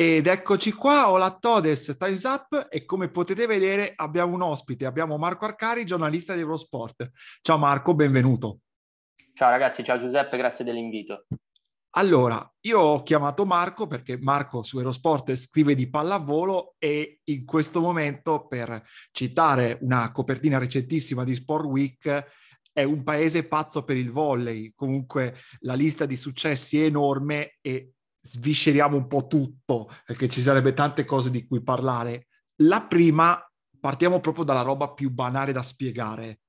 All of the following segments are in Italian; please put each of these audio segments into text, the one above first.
Ed eccoci qua, Ola Todes, Times Up e come potete vedere abbiamo un ospite, abbiamo Marco Arcari, giornalista di Eurosport. Ciao Marco, benvenuto. Ciao ragazzi, ciao Giuseppe, grazie dell'invito. Allora, io ho chiamato Marco perché Marco su Eurosport scrive di pallavolo e in questo momento, per citare una copertina recentissima di Sport Week, è un paese pazzo per il volley. Comunque la lista di successi è enorme e svisceriamo un po' tutto, perché ci sarebbe tante cose di cui parlare. La prima, partiamo proprio dalla roba più banale da spiegare.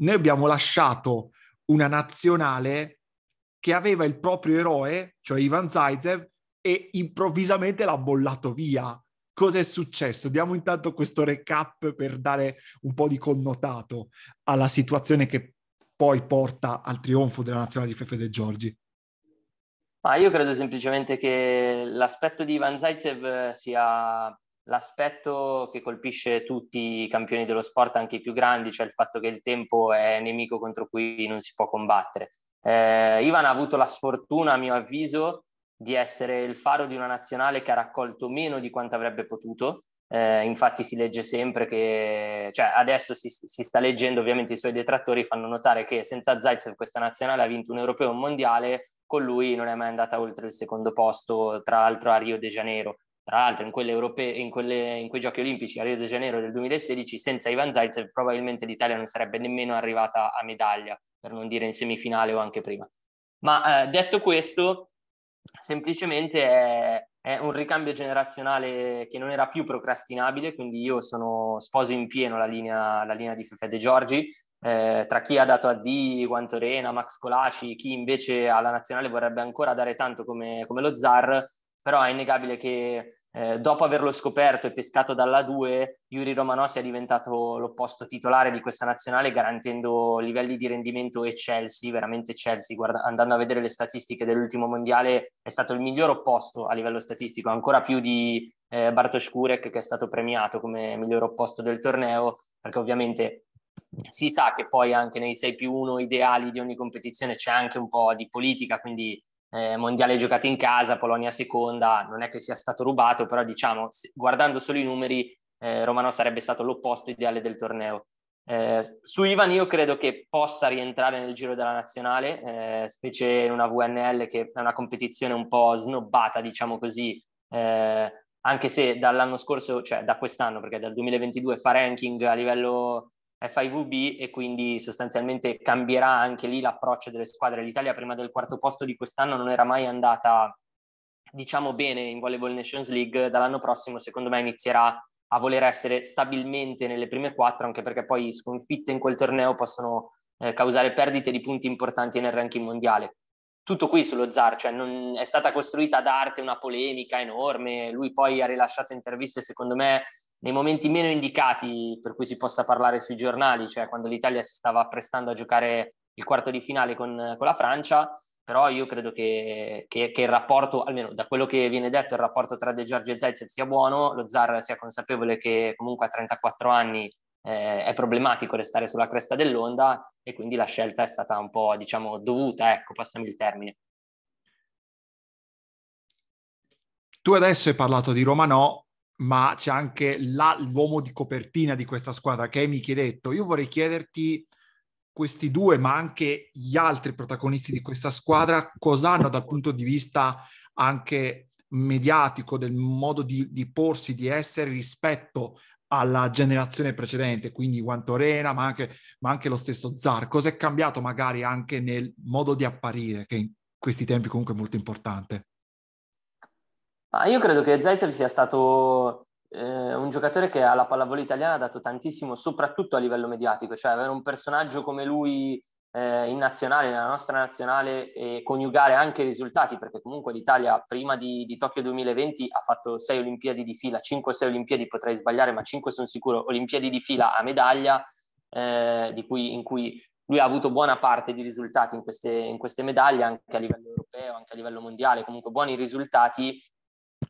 Noi abbiamo lasciato una nazionale che aveva il proprio eroe, cioè Ivan Zaitsev, e improvvisamente l'ha bollato via. Cosa è successo? Diamo intanto questo recap per dare un po' di connotato alla situazione che poi porta al trionfo della nazionale di Fefe De Giorgi. Ma io credo semplicemente che l'aspetto di Ivan Zaitsev eh, sia l'aspetto che colpisce tutti i campioni dello sport, anche i più grandi, cioè il fatto che il tempo è nemico contro cui non si può combattere. Eh, Ivan ha avuto la sfortuna, a mio avviso, di essere il faro di una nazionale che ha raccolto meno di quanto avrebbe potuto. Eh, infatti si legge sempre che, cioè adesso si, si, sta leggendo, ovviamente i suoi detrattori fanno notare che senza Zaitsev questa nazionale ha vinto un europeo e un mondiale con lui non è mai andata oltre il secondo posto, tra l'altro a Rio de Janeiro. Tra l'altro in, quelle europee, in, quelle, in quei giochi olimpici a Rio de Janeiro del 2016, senza Ivan Zaitsev probabilmente l'Italia non sarebbe nemmeno arrivata a medaglia, per non dire in semifinale o anche prima. Ma eh, detto questo, semplicemente è, è, un ricambio generazionale che non era più procrastinabile, quindi io sono sposo in pieno la linea, la linea di Fefe De Giorgi, eh, tra chi ha dato a Di, Guantorena, Max Colaci, chi invece alla nazionale vorrebbe ancora dare tanto come, come lo Zar, però è innegabile che eh, dopo averlo scoperto e pescato dalla 2, Yuri Romano sia diventato l'opposto titolare di questa nazionale garantendo livelli di rendimento eccelsi, veramente eccelsi. Guarda, andando a vedere le statistiche dell'ultimo mondiale, è stato il miglior opposto a livello statistico, ancora più di eh, Bartosz Kurek che è stato premiato come miglior opposto del torneo, perché ovviamente si sa che poi anche nei 6 più 1 ideali di ogni competizione c'è anche un po' di politica, quindi eh, mondiale giocato in casa, Polonia seconda, non è che sia stato rubato, però diciamo, guardando solo i numeri, eh, Romano sarebbe stato l'opposto ideale del torneo. Eh, su Ivan io credo che possa rientrare nel giro della nazionale, eh, specie in una VNL che è una competizione un po' snobbata, diciamo così, eh, anche se dall'anno scorso, cioè da quest'anno, perché dal 2022 fa ranking a livello FIVB e quindi sostanzialmente cambierà anche lì l'approccio delle squadre. L'Italia prima del quarto posto di quest'anno non era mai andata, diciamo bene, in Volleyball Nations League, dall'anno prossimo secondo me inizierà a voler essere stabilmente nelle prime quattro, anche perché poi sconfitte in quel torneo possono eh, causare perdite di punti importanti nel ranking mondiale. Tutto qui sullo Zar, cioè non è stata costruita ad una polemica enorme, lui poi ha rilasciato interviste secondo me nei momenti meno indicati per cui si possa parlare sui giornali, cioè quando l'Italia si stava prestando a giocare il quarto di finale con, con la Francia, però io credo che, che, che, il rapporto, almeno da quello che viene detto, il rapporto tra De Giorgio e Zaitsev sia buono, lo Zar sia consapevole che comunque a 34 anni eh, è problematico restare sulla cresta dell'onda e quindi la scelta è stata un po' diciamo dovuta, ecco, passami il termine. Tu adesso hai parlato di Roma no, ma c'è anche la, l'uomo di copertina di questa squadra che è Micheletto. Io vorrei chiederti questi due, ma anche gli altri protagonisti di questa squadra, cosa hanno dal punto di vista anche mediatico, del modo di, di porsi, di essere rispetto alla generazione precedente, quindi Guantorena, ma anche, ma anche lo stesso Zar. Cos'è cambiato magari anche nel modo di apparire, che in questi tempi comunque è molto importante? Ma io credo che Zaitsev sia stato eh, un giocatore che alla pallavolo italiana ha dato tantissimo, soprattutto a livello mediatico, cioè avere un personaggio come lui eh, in nazionale, nella nostra nazionale, e coniugare anche i risultati, perché comunque l'Italia prima di, di Tokyo 2020 ha fatto 6 Olimpiadi di fila, 5-6 Olimpiadi potrei sbagliare, ma 5 sono sicuro, Olimpiadi di fila a medaglia, eh, cui, in cui lui ha avuto buona parte di risultati in queste, in queste medaglie, anche a livello europeo, anche a livello mondiale, comunque buoni risultati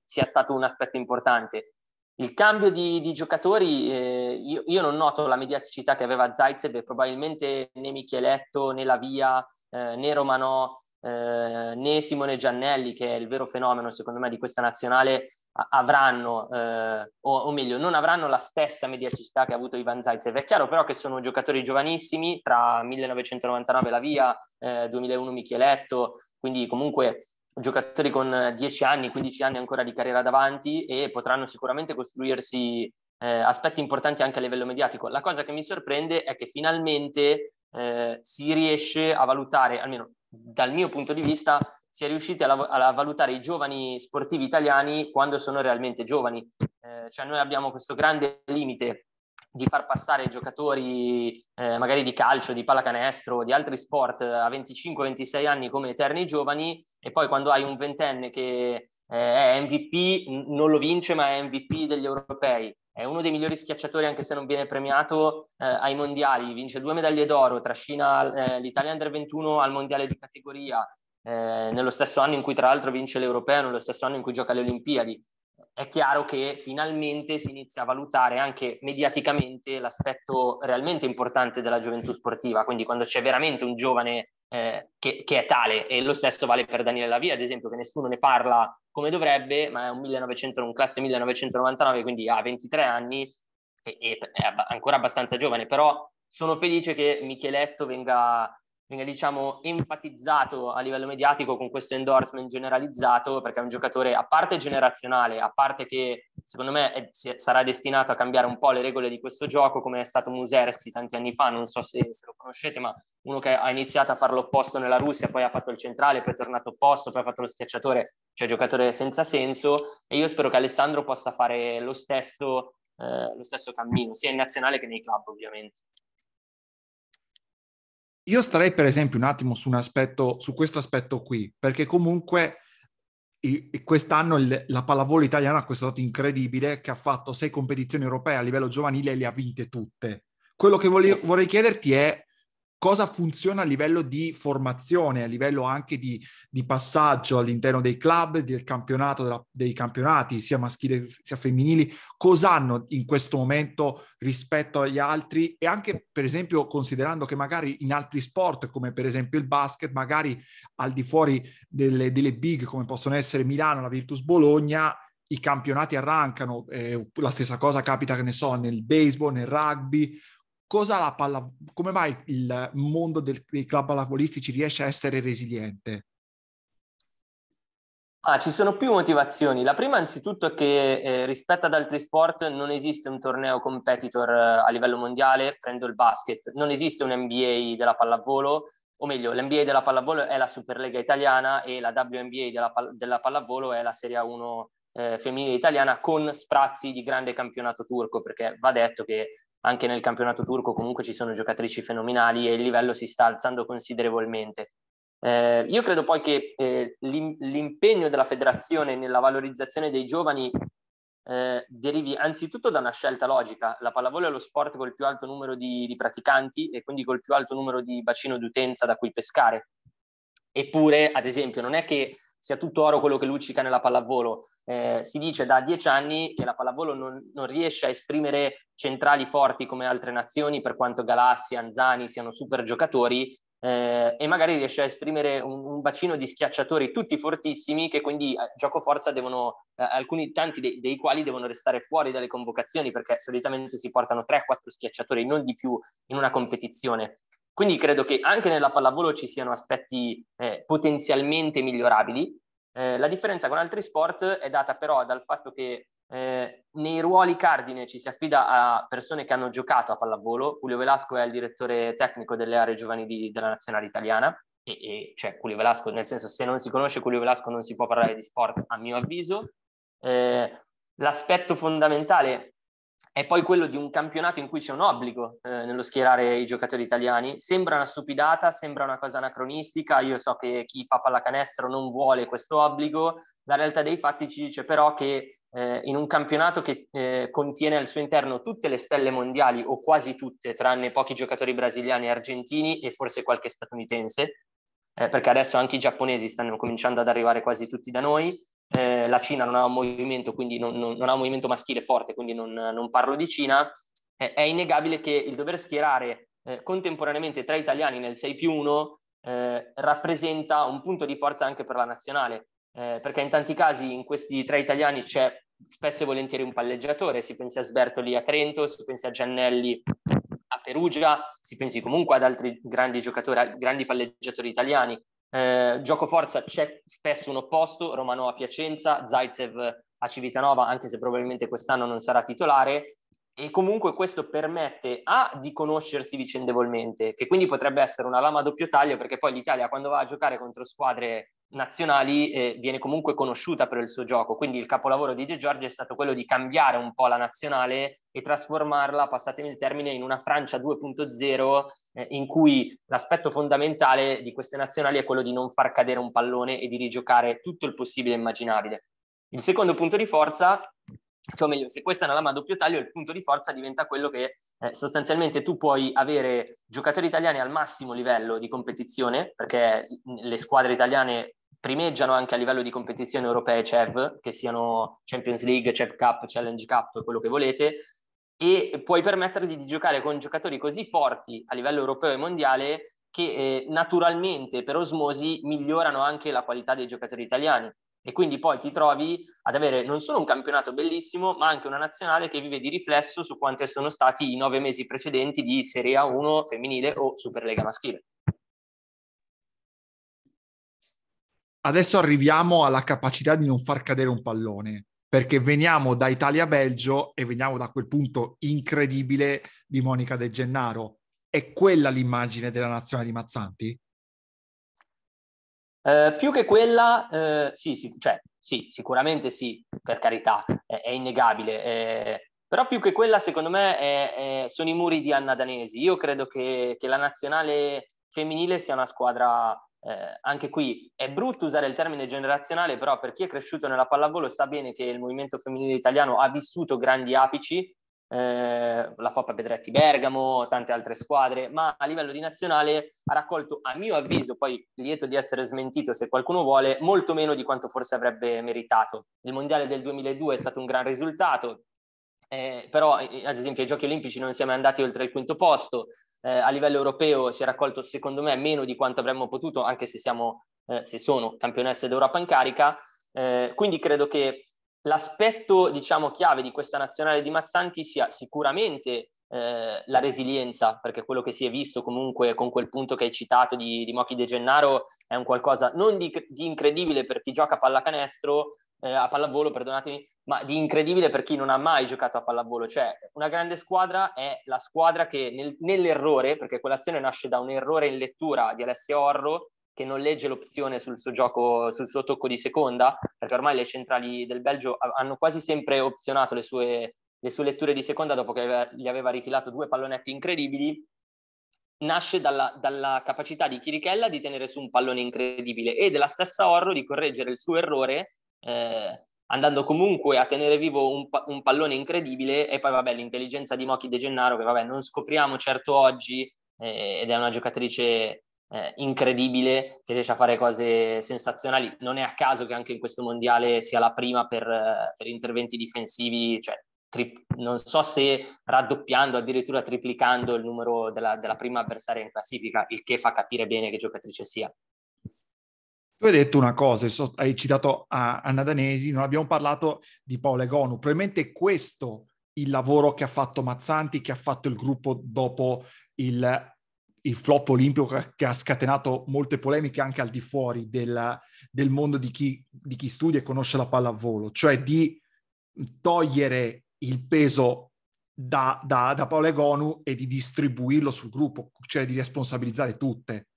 sia stato un aspetto importante. Il cambio di, di giocatori, eh, io, io, non noto la mediaticità che aveva Zaitsev probabilmente né Micheletto, né Lavia, eh, né Romano, eh, né Simone Giannelli, che è il vero fenomeno secondo me di questa nazionale, avranno, eh, o, o, meglio, non avranno la stessa mediaticità che ha avuto Ivan Zaitsev. È chiaro però che sono giocatori giovanissimi, tra 1999 Lavia, eh, 2001 Micheletto, quindi comunque giocatori con 10 eh, anni, 15 anni ancora di carriera davanti e potranno sicuramente costruirsi eh, aspetti importanti anche a livello mediatico. La cosa che mi sorprende è che finalmente eh, si riesce a valutare, almeno dal mio punto di vista, si è riusciti a, a valutare i giovani sportivi italiani quando sono realmente giovani. Eh, cioè noi abbiamo questo grande limite di far passare giocatori eh, magari di calcio, di pallacanestro, di altri sport a 25-26 anni come eterni giovani e poi quando hai un ventenne che eh, è MVP, non lo vince ma è MVP degli europei, è uno dei migliori schiacciatori anche se non viene premiato eh, ai mondiali, vince due medaglie d'oro, trascina eh, l'Italia Under 21 al mondiale di categoria, eh, nello stesso anno in cui tra l'altro vince l'europeo, nello stesso anno in cui gioca alle Olimpiadi è chiaro che finalmente si inizia a valutare anche mediaticamente l'aspetto realmente importante della gioventù sportiva, quindi quando c'è veramente un giovane eh, che, che, è tale, e lo stesso vale per Daniele Lavia, ad esempio, che nessuno ne parla come dovrebbe, ma è un, 1900, un classe 1999, quindi ha 23 anni e, e è ancora abbastanza giovane, però sono felice che Micheletto venga viene diciamo enfatizzato a livello mediatico con questo endorsement generalizzato perché è un giocatore a parte generazionale, a parte che secondo me è, sarà destinato a cambiare un po' le regole di questo gioco come è stato Muserski tanti anni fa, non so se, se, lo conoscete, ma uno che ha iniziato a fare l'opposto nella Russia, poi ha fatto il centrale, poi è tornato opposto, poi ha fatto lo schiacciatore, cioè giocatore senza senso e io spero che Alessandro possa fare lo stesso, eh, lo stesso cammino, sia in nazionale che nei club ovviamente. Io starei per esempio un attimo su, un aspetto, su questo aspetto qui, perché comunque quest'anno il, la pallavolo italiana ha questo dato incredibile che ha fatto sei competizioni europee a livello giovanile e le ha vinte tutte. Quello che volevo, vorrei chiederti è cosa funziona a livello di formazione, a livello anche di, di passaggio all'interno dei club, del campionato, della, dei campionati, sia maschili sia femminili, cosa hanno in questo momento rispetto agli altri e anche per esempio considerando che magari in altri sport come per esempio il basket, magari al di fuori delle, delle big come possono essere Milano, la Virtus Bologna, i campionati arrancano, eh, la stessa cosa capita che ne so nel baseball, nel rugby, cosa la palla, come mai il mondo del, dei club pallavolistici riesce a essere resiliente? Ah, ci sono più motivazioni. La prima, anzitutto, è che eh, rispetto ad altri sport non esiste un torneo competitor eh, a livello mondiale, prendo il basket, non esiste un NBA della pallavolo, o meglio, l'NBA della pallavolo è la Superlega italiana e la WNBA della, della pallavolo è la Serie 1 eh, femminile italiana con sprazzi di grande campionato turco, perché va detto che anche nel campionato turco comunque ci sono giocatrici fenomenali e il livello si sta alzando considerevolmente. Eh, io credo poi che eh, l'impegno della federazione nella valorizzazione dei giovani eh, derivi anzitutto da una scelta logica. La pallavolo è lo sport col più alto numero di, di praticanti e quindi col più alto numero di bacino d'utenza da cui pescare. Eppure, ad esempio, non è che sia tutto oro quello che luccica nella pallavolo. Eh, si dice da dieci anni che la pallavolo non, non, riesce a esprimere centrali forti come altre nazioni, per quanto Galassi, Anzani siano super giocatori, eh, e magari riesce a esprimere un, un, bacino di schiacciatori tutti fortissimi che quindi a eh, gioco forza devono, eh, alcuni tanti dei, dei quali devono restare fuori dalle convocazioni perché solitamente si portano 3-4 schiacciatori, non di più in una competizione. Quindi credo che anche nella pallavolo ci siano aspetti eh, potenzialmente migliorabili. Eh, la differenza con altri sport è data però dal fatto che eh, nei ruoli cardine ci si affida a persone che hanno giocato a pallavolo. Julio Velasco è il direttore tecnico delle aree giovanili della nazionale italiana. E, e cioè Julio Velasco, nel senso, se non si conosce Julio Velasco non si può parlare di sport, a mio avviso. Eh, l'aspetto fondamentale è poi quello di un campionato in cui c'è un obbligo eh, nello schierare i giocatori italiani. Sembra una stupidata, sembra una cosa anacronistica, io so che chi fa pallacanestro non vuole questo obbligo, la realtà dei fatti ci dice però che eh, in un campionato che eh, contiene al suo interno tutte le stelle mondiali, o quasi tutte, tranne pochi giocatori brasiliani e argentini e forse qualche statunitense, eh, perché adesso anche i giapponesi stanno cominciando ad arrivare quasi tutti da noi, eh, la Cina non ha un movimento, quindi non, non, non ha un movimento maschile forte, quindi non, non parlo di Cina, eh, è innegabile che il dover schierare eh, contemporaneamente tre italiani nel 6 più 1 eh, rappresenta un punto di forza anche per la nazionale, eh, perché in tanti casi in questi tre italiani c'è spesso e volentieri un palleggiatore, si pensi a Sbertoli a Trento, si pensi a Giannelli a Perugia, si pensi comunque ad altri grandi giocatori, grandi palleggiatori italiani, eh, gioco forza c'è spesso un opposto, Romano a Piacenza, Zaitsev a Civitanova, anche se probabilmente quest'anno non sarà titolare, e comunque questo permette A di conoscersi vicendevolmente, che quindi potrebbe essere una lama a doppio taglio, perché poi l'Italia quando va a giocare contro squadre nazionali eh, viene comunque conosciuta per il suo gioco, quindi il capolavoro di De Giorgi è stato quello di cambiare un po' la nazionale e trasformarla, passatemi il termine, in una Francia 2.0 eh, in cui l'aspetto fondamentale di queste nazionali è quello di non far cadere un pallone e di rigiocare tutto il possibile e immaginabile. Il secondo punto di forza, cioè meglio, se questa è una lama a doppio taglio, il punto di forza diventa quello che eh, sostanzialmente tu puoi avere giocatori italiani al massimo livello di competizione, perché le squadre italiane primeggiano anche a livello di competizioni europee CEV, che siano Champions League, CEV Cup, Challenge Cup, quello che volete, e puoi permetterti di giocare con giocatori così forti a livello europeo e mondiale che eh, naturalmente per osmosi migliorano anche la qualità dei giocatori italiani e quindi poi ti trovi ad avere non solo un campionato bellissimo, ma anche una nazionale che vive di riflesso su quante sono stati i nove mesi precedenti di Serie A1 femminile o Superlega maschile. Adesso arriviamo alla capacità di non far cadere un pallone perché veniamo da Italia-Belgio e veniamo da quel punto incredibile di Monica De Gennaro. È quella l'immagine della nazionale di Mazzanti? Eh, più che quella, eh, sì, sì, cioè, sì, sicuramente sì, per carità, è, è innegabile. Eh, però più che quella, secondo me, è, è, sono i muri di Anna Danesi. Io credo che, che la nazionale femminile sia una squadra eh, anche qui è brutto usare il termine generazionale, però per chi è cresciuto nella pallavolo sa bene che il movimento femminile italiano ha vissuto grandi apici, eh, la Foppa Pedretti Bergamo, tante altre squadre, ma a livello di nazionale ha raccolto, a mio avviso, poi lieto di essere smentito se qualcuno vuole, molto meno di quanto forse avrebbe meritato. Il Mondiale del 2002 è stato un gran risultato, eh, però eh, ad esempio ai Giochi Olimpici non siamo andati oltre il quinto posto, eh, a livello europeo si è raccolto secondo me meno di quanto avremmo potuto, anche se, siamo, eh, se sono campionesse d'Europa in carica. Eh, quindi credo che l'aspetto diciamo, chiave di questa nazionale di Mazzanti sia sicuramente eh, la resilienza, perché quello che si è visto comunque con quel punto che hai citato di, di Mochi De Gennaro è un qualcosa non di, di incredibile per chi gioca a pallacanestro, eh, a pallavolo, perdonatemi, ma di incredibile per chi non ha mai giocato a pallavolo. Cioè, una grande squadra è la squadra che nel, nell'errore, perché quell'azione nasce da un errore in lettura di Alessio Orro, che non legge l'opzione sul suo gioco, sul suo tocco di seconda, perché ormai le centrali del Belgio hanno quasi sempre opzionato le sue, le sue letture di seconda dopo che gli aveva rifilato due pallonetti incredibili. Nasce dalla, dalla capacità di Chirichella di tenere su un pallone incredibile e della stessa Orro di correggere il suo errore eh, andando comunque a tenere vivo un, un, pallone incredibile e poi vabbè l'intelligenza di Mochi De Gennaro che vabbè non scopriamo certo oggi eh, ed è una giocatrice eh, incredibile che riesce a fare cose sensazionali. Non è a caso che anche in questo mondiale sia la prima per, per interventi difensivi, cioè tri- non so se raddoppiando, addirittura triplicando il numero della, della prima avversaria in classifica, il che fa capire bene che giocatrice sia. Tu hai detto una cosa, hai citato Anna Danesi, non abbiamo parlato di Paola Egonu, probabilmente questo il lavoro che ha fatto Mazzanti, che ha fatto il gruppo dopo il, il flop olimpico che ha scatenato molte polemiche anche al di fuori del, del mondo di chi, di chi studia e conosce la palla pallavolo, cioè di togliere il peso da, da, da Paolo Egonu e di distribuirlo sul gruppo, cioè di responsabilizzare tutte.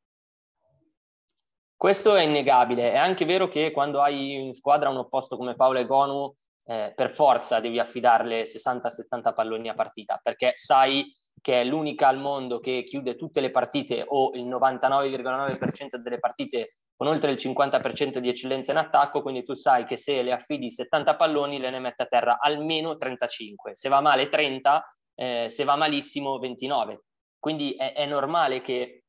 Questo è innegabile, è anche vero che quando hai in squadra un opposto come Paolo e Gonu, eh, per forza devi affidarle 60-70 palloni a partita, perché sai che è l'unica al mondo che chiude tutte le partite o il 99,9% delle partite con oltre il 50% di eccellenza in attacco, quindi tu sai che se le affidi 70 palloni le ne mette a terra almeno 35, se va male 30, eh, se va malissimo 29. Quindi è, è normale che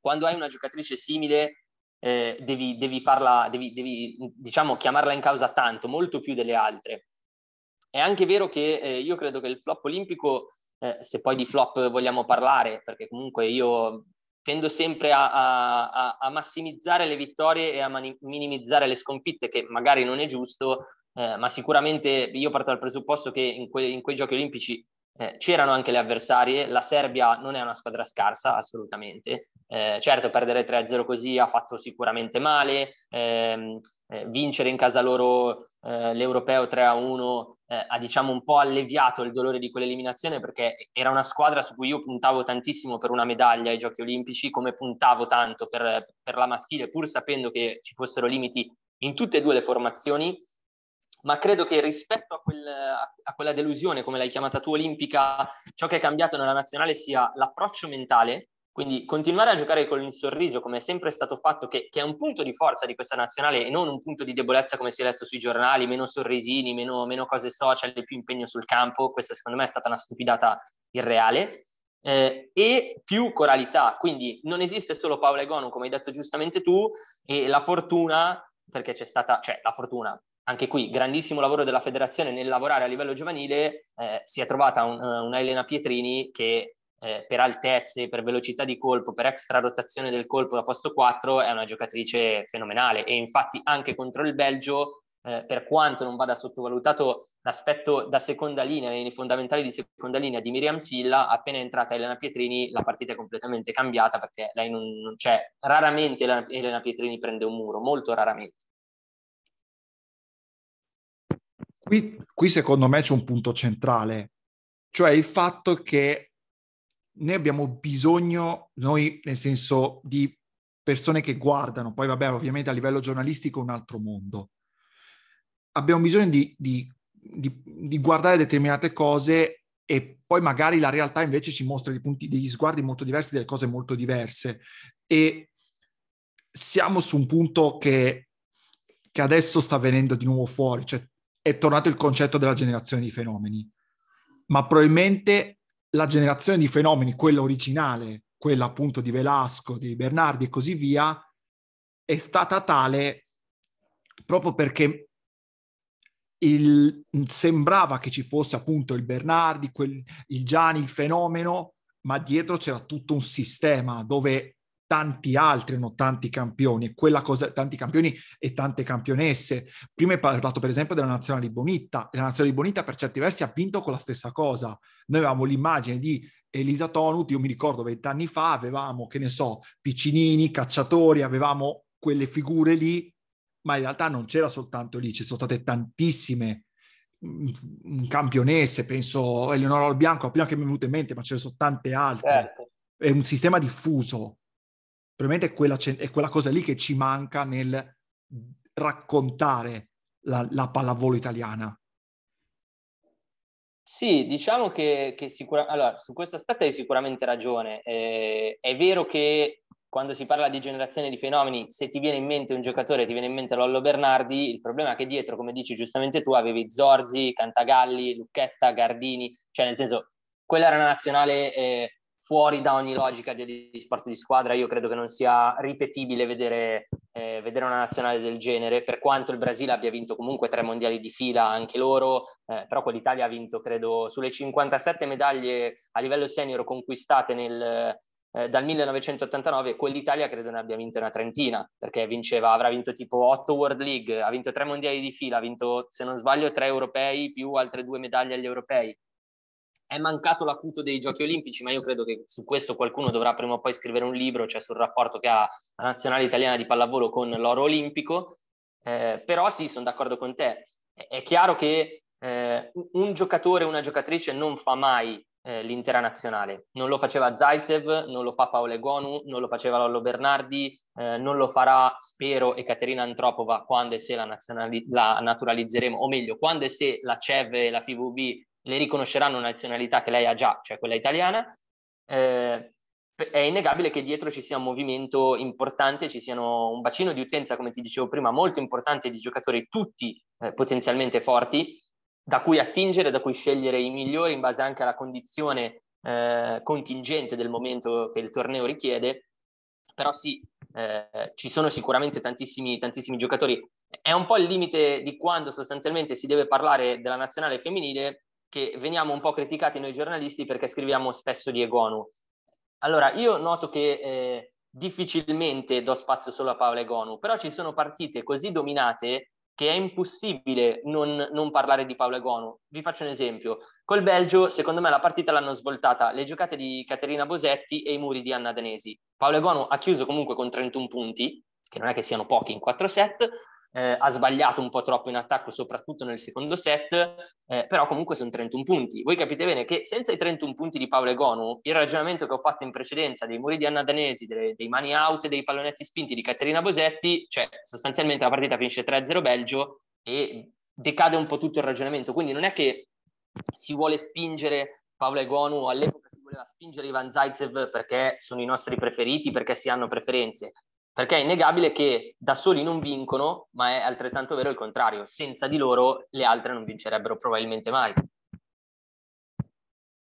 quando hai una giocatrice simile eh, devi, devi, farla, devi, devi diciamo, chiamarla in causa tanto, molto più delle altre. È anche vero che eh, io credo che il flop olimpico, eh, se poi di flop vogliamo parlare, perché comunque io tendo sempre a, a, a massimizzare le vittorie e a mani- minimizzare le sconfitte, che magari non è giusto, eh, ma sicuramente io parto dal presupposto che in, que- in quei giochi olimpici eh, c'erano anche le avversarie, la Serbia non è una squadra scarsa assolutamente, eh, certo perdere 3-0 così ha fatto sicuramente male, ehm, eh, vincere in casa loro eh, l'Europeo 3-1 eh, ha diciamo un po' alleviato il dolore di quell'eliminazione perché era una squadra su cui io puntavo tantissimo per una medaglia ai Giochi Olimpici come puntavo tanto per, per la maschile pur sapendo che ci fossero limiti in tutte e due le formazioni ma credo che rispetto a, quel, a, quella delusione, come l'hai chiamata tu, olimpica, ciò che è cambiato nella nazionale sia l'approccio mentale, quindi continuare a giocare con il sorriso come è sempre stato fatto, che, che è un punto di forza di questa nazionale e non un punto di debolezza come si è letto sui giornali, meno sorrisini, meno, meno cose social, più impegno sul campo, questa secondo me è stata una stupidata irreale. Eh, e più coralità, quindi non esiste solo Paola Egonu, come hai detto giustamente tu, e la fortuna perché c'è stata, cioè la fortuna, anche qui grandissimo lavoro della federazione nel lavorare a livello giovanile, eh, si è trovata un, eh, una Elena Pietrini che eh, per altezze, per velocità di colpo, per extra rotazione del colpo da posto 4 è una giocatrice fenomenale e infatti anche contro il Belgio, eh, per quanto non vada sottovalutato l'aspetto da seconda linea, nei fondamentali di seconda linea di Miriam Silla, appena è entrata Elena Pietrini la partita è completamente cambiata perché lei non, non c'è, raramente Elena Pietrini prende un muro, molto raramente. Qui, qui secondo me c'è un punto centrale, cioè il fatto che noi abbiamo bisogno, noi nel senso di persone che guardano, poi vabbè ovviamente a livello giornalistico è un altro mondo, abbiamo bisogno di, di, di, di guardare determinate cose e poi magari la realtà invece ci mostra dei punti, degli sguardi molto diversi, delle cose molto diverse. E siamo su un punto che, che adesso sta venendo di nuovo fuori, cioè è tornato il concetto della generazione di fenomeni, ma probabilmente la generazione di fenomeni, quella originale, quella appunto di Velasco, di Bernardi e così via, è stata tale proprio perché il, sembrava che ci fosse appunto il Bernardi, quel, il Gianni, il fenomeno, ma dietro c'era tutto un sistema dove tanti altri, hanno tanti campioni, quella cosa, tanti campioni e tante campionesse. Prima hai parlato per esempio della Nazionale di Bonita, la Nazionale di Bonita per certi versi ha vinto con la stessa cosa. Noi avevamo l'immagine di Elisa Tonuti, io mi ricordo vent'anni fa avevamo, che ne so, Piccinini, Cacciatori, avevamo quelle figure lì, ma in realtà non c'era soltanto lì, ci sono state tantissime mm, mm, campionesse, penso Eleonora Bianco, la prima che mi è venuta in mente, ma ce ne sono tante altre. Certo. È un sistema diffuso probabilmente è quella, è quella cosa lì che ci manca nel raccontare la, la pallavolo italiana. Sì, diciamo che, che sicuramente, allora, su questo aspetto hai sicuramente ragione. Eh, è vero che quando si parla di generazione di fenomeni, se ti viene in mente un giocatore, ti viene in mente Lollo Bernardi, il problema è che dietro, come dici giustamente tu, avevi Zorzi, Cantagalli, Lucchetta, Gardini, cioè nel senso, quella era una nazionale eh, fuori da ogni logica di, di sport di squadra. Io credo che non sia ripetibile vedere, eh, vedere, una nazionale del genere, per quanto il Brasile abbia vinto comunque tre mondiali di fila anche loro, eh, però quell'Italia ha vinto, credo, sulle 57 medaglie a livello senior conquistate nel, eh, dal 1989, quell'Italia credo ne abbia vinto una trentina, perché vinceva, avrà vinto tipo otto World League, ha vinto tre mondiali di fila, ha vinto, se non sbaglio, tre europei più altre due medaglie agli europei è mancato l'acuto dei giochi olimpici, ma io credo che su questo qualcuno dovrà prima o poi scrivere un libro, cioè sul rapporto che ha la nazionale italiana di pallavolo con l'oro olimpico. Eh, però sì, sono d'accordo con te. È, è chiaro che eh, un giocatore una giocatrice non fa mai eh, l'intera nazionale. Non lo faceva Zaitsev, non lo fa Paolo Egonu, non lo faceva Lollo Bernardi, eh, non lo farà, spero, Ekaterina Antropova quando e se la, nazionali- la naturalizzeremo, o meglio, quando e se la CEV e la FIVB le riconosceranno una nazionalità che lei ha già, cioè quella italiana, eh, è innegabile che dietro ci sia un movimento importante, ci siano un bacino di utenza, come ti dicevo prima, molto importante di giocatori tutti eh, potenzialmente forti, da cui attingere, da cui scegliere i migliori in base anche alla condizione eh, contingente del momento che il torneo richiede. Però sì, eh, ci sono sicuramente tantissimi, tantissimi giocatori. È un po' il limite di quando sostanzialmente si deve parlare della nazionale femminile, che veniamo un po' criticati noi giornalisti perché scriviamo spesso di Egonu. Allora, io noto che eh, difficilmente do spazio solo a Paola Egonu, però ci sono partite così dominate che è impossibile non, non parlare di Paola Egonu. Vi faccio un esempio. Col Belgio, secondo me, la partita l'hanno svoltata le giocate di Caterina Bosetti e i muri di Anna Danesi. Paola Egonu ha chiuso comunque con 31 punti, che non è che siano pochi in 4 set, eh, ha sbagliato un po' troppo in attacco, soprattutto nel secondo set, eh, però comunque sono 31 punti. Voi capite bene che senza i 31 punti di Paolo Egonu, il ragionamento che ho fatto in precedenza dei muri di Anna Danesi, dei, dei mani out e dei pallonetti spinti di Caterina Bosetti, cioè sostanzialmente la partita finisce 3-0 Belgio e decade un po' tutto il ragionamento. Quindi non è che si vuole spingere Paolo Egonu all'epoca si voleva spingere Ivan Zaitsev perché sono i nostri preferiti, perché si hanno preferenze. Perché è innegabile che da soli non vincono, ma è altrettanto vero il contrario. Senza di loro le altre non vincerebbero probabilmente mai.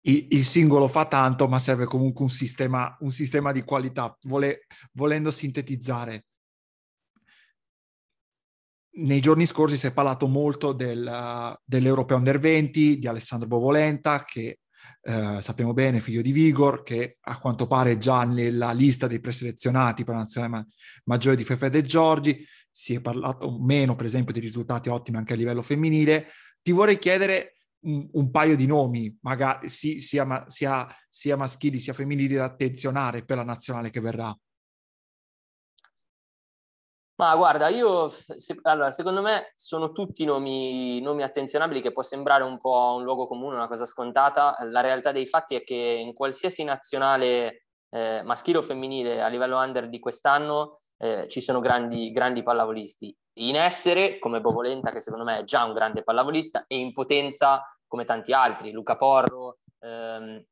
Il, singolo fa tanto, ma serve comunque un sistema, un sistema di qualità. Vole, volendo sintetizzare, nei giorni scorsi si è parlato molto del, uh, dell'Europeo Under 20, di Alessandro Bovolenta, che eh, sappiamo bene, figlio di Vigor, che a quanto pare è già nella lista dei preselezionati per la nazionale ma- maggiore di Fefe De Giorgi, si è parlato meno per esempio di risultati ottimi anche a livello femminile. Ti vorrei chiedere un, un paio di nomi, magari si, sia, ma- sia, sia maschili sia femminili, da attenzionare per la nazionale che verrà. Ma guarda, io se, allora, secondo me sono tutti nomi, nomi, attenzionabili che può sembrare un po' un luogo comune, una cosa scontata. La realtà dei fatti è che in qualsiasi nazionale eh, maschile o femminile a livello under di quest'anno eh, ci sono grandi, grandi pallavolisti. In essere, come Bovolenta, che secondo me è già un grande pallavolista, e in potenza, come tanti altri, Luca Porro, ehm,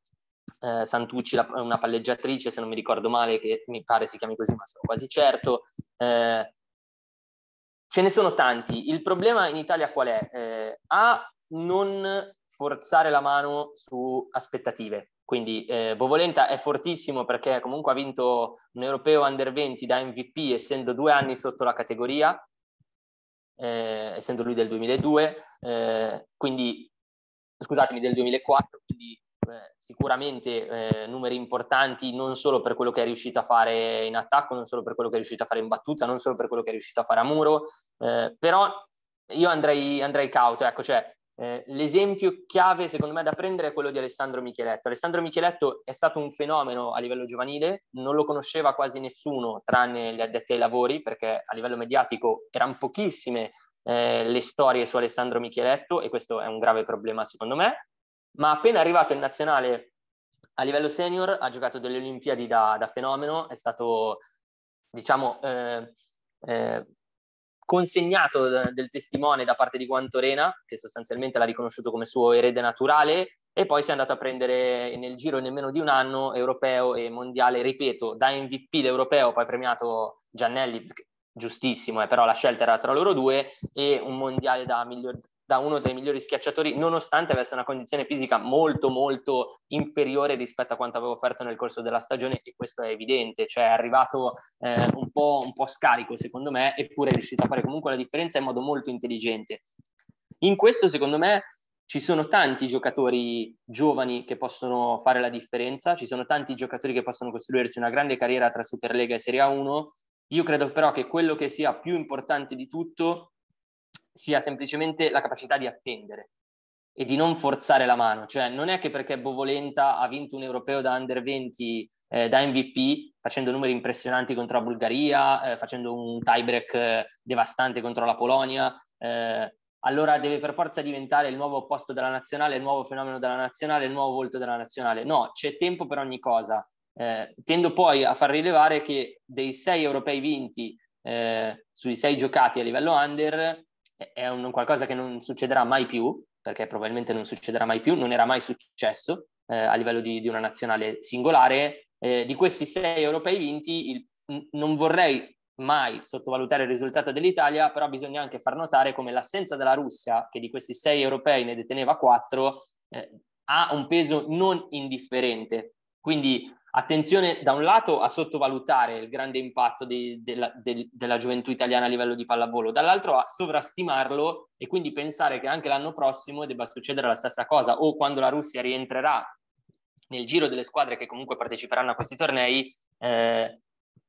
eh, Santucci, la, una palleggiatrice, se non mi ricordo male, che mi pare si chiami così, ma sono quasi certo. Eh, Ce ne sono tanti. Il problema in Italia qual è? Eh, a non forzare la mano su aspettative. Quindi eh, Bovolenta è fortissimo perché comunque ha vinto un europeo under 20 da MVP essendo due anni sotto la categoria, eh, essendo lui del 2002, eh, quindi scusatemi del 2004, quindi eh, sicuramente eh, numeri importanti non solo per quello che è riuscito a fare in attacco, non solo per quello che è riuscito a fare in battuta, non solo per quello che è riuscito a fare a muro, eh, però io andrei, andrei cauto, ecco, cioè eh, l'esempio chiave secondo me da prendere è quello di Alessandro Micheletto. Alessandro Micheletto è stato un fenomeno a livello giovanile, non lo conosceva quasi nessuno tranne gli addetti ai lavori perché a livello mediatico erano pochissime eh, le storie su Alessandro Micheletto e questo è un grave problema secondo me ma appena arrivato in nazionale a livello senior ha giocato delle Olimpiadi da, da fenomeno, è stato diciamo eh, eh, consegnato del testimone da parte di Guantorena, che sostanzialmente l'ha riconosciuto come suo erede naturale, e poi si è andato a prendere nel giro nemmeno di un anno europeo e mondiale, ripeto, da MVP l'europeo, poi premiato Giannelli, giustissimo, eh, però la scelta era tra loro due, e un mondiale da miglior da uno dei migliori schiacciatori, nonostante avesse una condizione fisica molto molto inferiore rispetto a quanto aveva offerto nel corso della stagione e questo è evidente, cioè è arrivato eh, un, po', un po' scarico secondo me, eppure è riuscito a fare comunque la differenza in modo molto intelligente. In questo secondo me ci sono tanti giocatori giovani che possono fare la differenza, ci sono tanti giocatori che possono costruirsi una grande carriera tra Superlega e Serie A1. Io credo però che quello che sia più importante di tutto sia semplicemente la capacità di attendere e di non forzare la mano, cioè non è che perché Bovolenta ha vinto un europeo da under 20 eh, da MVP facendo numeri impressionanti contro la Bulgaria, eh, facendo un tiebreak eh, devastante contro la Polonia, eh, allora deve per forza diventare il nuovo opposto della nazionale, il nuovo fenomeno della nazionale, il nuovo volto della nazionale. No, c'è tempo per ogni cosa. Eh, tendo poi a far rilevare che dei sei europei vinti eh, sui sei giocati a livello under, è un qualcosa che non succederà mai più, perché probabilmente non succederà mai più, non era mai successo eh, a livello di, di, una nazionale singolare. Eh, di questi sei europei vinti, il, non vorrei mai sottovalutare il risultato dell'Italia, però bisogna anche far notare come l'assenza della Russia, che di questi sei europei ne deteneva quattro, eh, ha un peso non indifferente. Quindi attenzione da un lato a sottovalutare il grande impatto di, della, de, della, gioventù italiana a livello di pallavolo, dall'altro a sovrastimarlo e quindi pensare che anche l'anno prossimo debba succedere la stessa cosa o quando la Russia rientrerà nel giro delle squadre che comunque parteciperanno a questi tornei eh,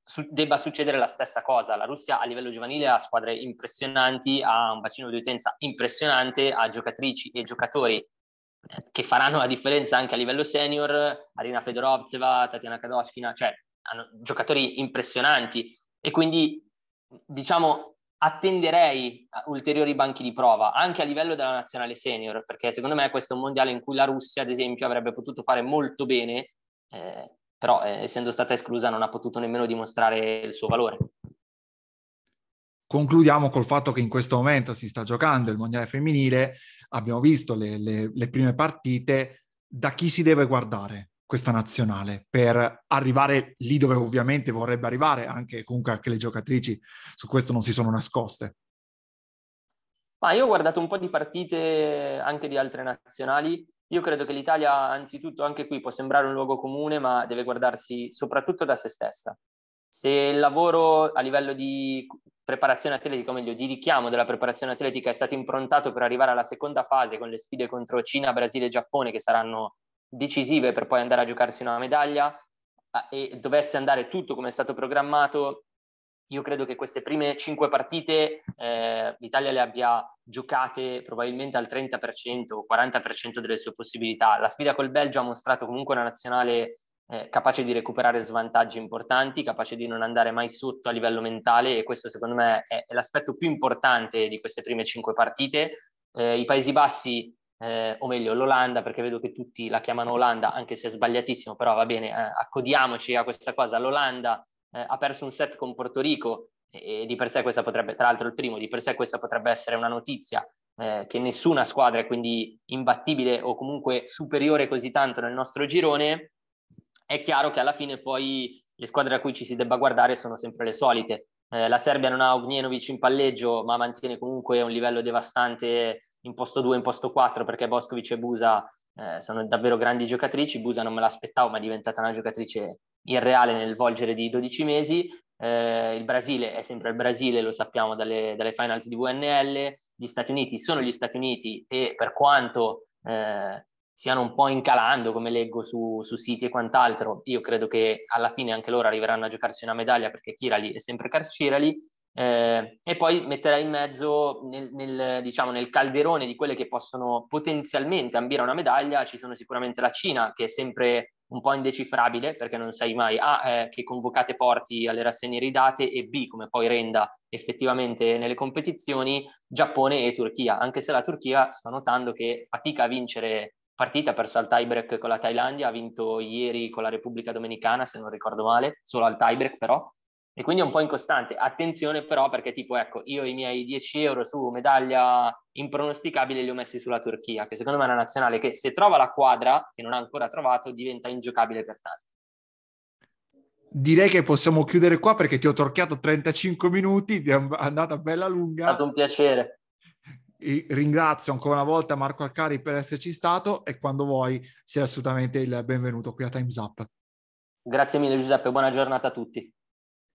su, debba succedere la stessa cosa. La Russia a livello giovanile ha squadre impressionanti, ha un bacino di utenza impressionante, ha giocatrici e giocatori che faranno la differenza anche a livello senior, Arina Fedorovzeva, Tatiana Kadoschkina, cioè hanno giocatori impressionanti e quindi diciamo attenderei ulteriori banchi di prova anche a livello della nazionale senior perché secondo me questo è un mondiale in cui la Russia ad esempio avrebbe potuto fare molto bene eh, però eh, essendo stata esclusa non ha potuto nemmeno dimostrare il suo valore concludiamo col fatto che in questo momento si sta giocando il mondiale femminile abbiamo visto le, le, le prime partite, da chi si deve guardare questa nazionale per arrivare lì dove ovviamente vorrebbe arrivare, anche comunque anche le giocatrici su questo non si sono nascoste. Ma io ho guardato un po' di partite anche di altre nazionali. Io credo che l'Italia, anzitutto, anche qui può sembrare un luogo comune, ma deve guardarsi soprattutto da se stessa. Se il lavoro a livello di preparazione atletica, o meglio di richiamo della preparazione atletica è stato improntato per arrivare alla seconda fase con le sfide contro Cina, Brasile e Giappone che saranno decisive per poi andare a giocarsi una medaglia e dovesse andare tutto come è stato programmato, io credo che queste prime cinque partite eh, l'Italia le abbia giocate probabilmente al 30% o 40% delle sue possibilità. La sfida col Belgio ha mostrato comunque una nazionale eh, capace di recuperare svantaggi importanti, capace di non andare mai sotto a livello mentale e questo secondo me è, è l'aspetto più importante di queste prime cinque partite. Eh, I Paesi Bassi, eh, o meglio l'Olanda, perché vedo che tutti la chiamano Olanda, anche se è sbagliatissimo, però va bene, eh, accodiamoci a questa cosa. L'Olanda eh, ha perso un set con Porto Rico e, di per sé questa potrebbe, tra l'altro il primo, di per sé questa potrebbe essere una notizia. Eh, che nessuna squadra è quindi imbattibile o comunque superiore così tanto nel nostro girone, è chiaro che alla fine poi le squadre a cui ci si debba guardare sono sempre le solite. Eh, la Serbia non ha Ognjenovic in palleggio, ma mantiene comunque un livello devastante in posto 2, in posto 4, perché Boscovic e Busa eh, sono davvero grandi giocatrici. Busa non me l'aspettavo, ma è diventata una giocatrice irreale nel volgere di 12 mesi. Eh, il Brasile è sempre il Brasile, lo sappiamo dalle, dalle finals di VNL. Gli Stati Uniti sono gli Stati Uniti e per quanto eh, stiano un po' incalando, come leggo su, su siti e quant'altro. Io credo che alla fine anche loro arriveranno a giocarsi una medaglia perché Kirali è sempre Carcirali. Eh, e poi metterei in mezzo nel, nel, diciamo, nel, calderone di quelle che possono potenzialmente ambire una medaglia, ci sono sicuramente la Cina, che è sempre un po' indecifrabile perché non sai mai A, ah, eh, che convocate porti alle rassegne ridate e B, come poi renda effettivamente nelle competizioni, Giappone e Turchia, anche se la Turchia sto notando che fatica a vincere partita, ha perso al tiebreak con la Thailandia, ha vinto ieri con la Repubblica Dominicana, se non ricordo male, solo al tiebreak però, e quindi è un po' incostante. Attenzione però perché tipo, ecco, io i miei 10 euro su medaglia impronosticabile li ho messi sulla Turchia, che secondo me è una nazionale che se trova la quadra, che non ha ancora trovato, diventa ingiocabile per tanti. Direi che possiamo chiudere qua perché ti ho torchiato 35 minuti, è andata bella lunga. È stato un piacere ringrazio ancora una volta Marco Arcari per esserci stato e quando vuoi sei assolutamente il benvenuto qui a Time's Up. Grazie mille Giuseppe, buona giornata a tutti.